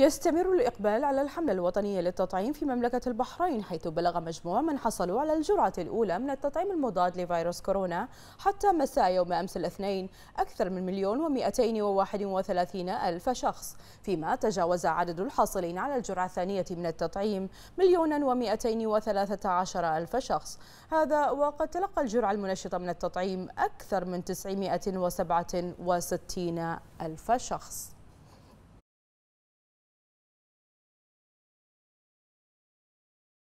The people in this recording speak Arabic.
يستمر الإقبال على الحملة الوطنية للتطعيم في مملكة البحرين حيث بلغ مجموع من حصلوا على الجرعة الأولى من التطعيم المضاد لفيروس كورونا حتى مساء يوم أمس الاثنين أكثر من مليون ومئتين وواحد وثلاثين ألف شخص فيما تجاوز عدد الحاصلين على الجرعة الثانية من التطعيم مليونا ومئتين وثلاثة عشر ألف شخص هذا وقد تلقى الجرعة المنشطة من التطعيم أكثر من وستين ألف شخص